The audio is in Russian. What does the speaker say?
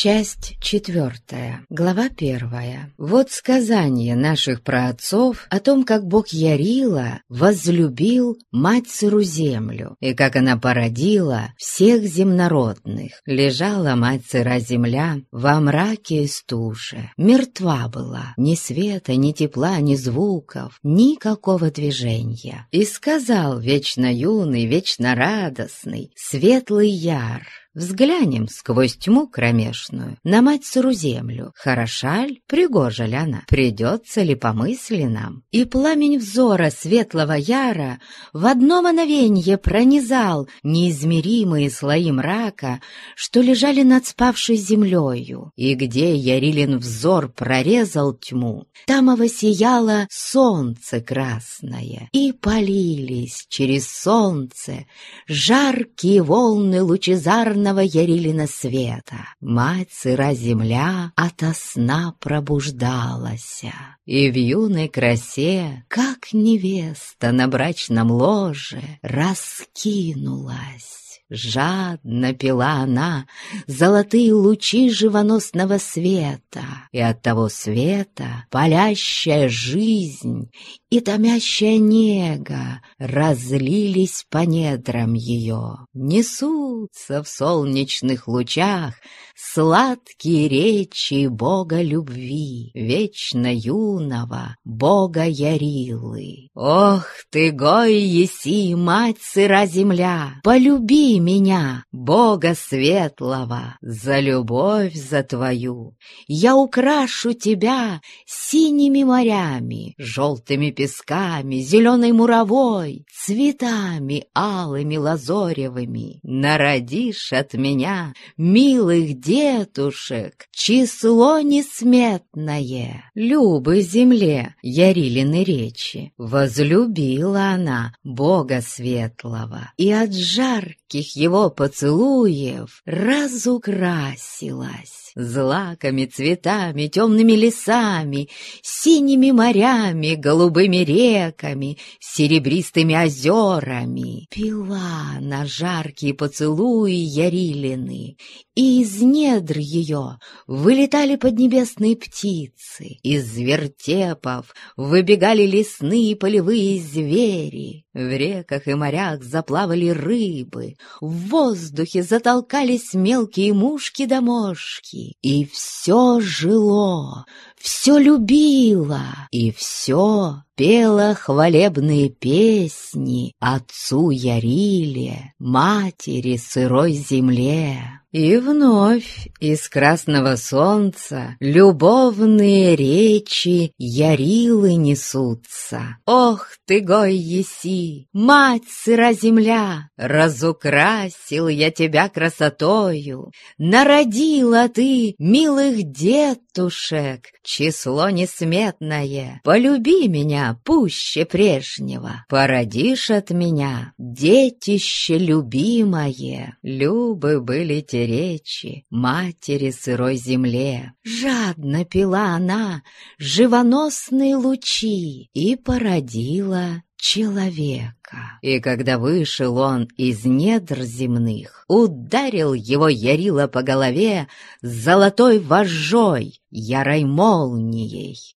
Часть четвертая, глава первая. Вот сказание наших праотцов о том, как бог Ярила возлюбил мать сыру землю, и как она породила всех земнородных. Лежала мать сыра земля во мраке и стуже, мертва была, ни света, ни тепла, ни звуков, никакого движения. И сказал вечно юный, вечно радостный, светлый яр, Взглянем сквозь тьму кромешную на мать сыру землю. Хороша ль, пригожа ли она, придется ли по мысли нам? И пламень взора светлого яра в одно мановенье пронизал неизмеримые слои мрака, что лежали над спавшей землею. И где Ярилин взор прорезал тьму, там сияло солнце красное, и полились через солнце жаркие волны лучезарно славного Ярилина света, мать сыра земля ото сна пробуждалася, и в юной красе, как невеста на брачном ложе, раскинулась. Жадно пила она золотые лучи живоносного света, и от того света палящая жизнь и томящая нега разлились по недрам ее. Несутся в солнечных лучах сладкие речи бога любви, вечно юного бога Ярилы. Ох ты, гой еси, мать сыра земля, полюби меня, бога светлого, за любовь за твою. Я украшу тебя синими морями, желтыми песками, зеленой муровой, Цветами алыми лазоревыми. Народишь от меня, милых детушек, Число несметное. Любы земле Ярилины речи Возлюбила она Бога Светлого, И от жарких его поцелуев Разукрасилась злаками, цветами, темными лесами, Синими морями, голубыми голубыми реками, серебристыми озерами, пила на жаркие поцелуи Ярилины, и из недр ее вылетали поднебесные птицы, из вертепов выбегали лесные полевые звери. В реках и морях заплавали рыбы, в воздухе затолкались мелкие мушки да мошки. И все жило, все любило, и все пело хвалебные песни отцу Яриле, матери сырой земле. И вновь из красного солнца любовные речи ярилы несутся. Ох ты, гой еси, мать сыра земля, разукрасил я тебя красотою, народила ты милых детушек, число несметное, полюби меня пуще прежнего, породишь от меня детище любимое. Любы были те эти речи матери сырой земле. Жадно пила она живоносные лучи и породила человека. И когда вышел он из недр земных, ударил его Ярила по голове золотой вожжой, ярой молнией.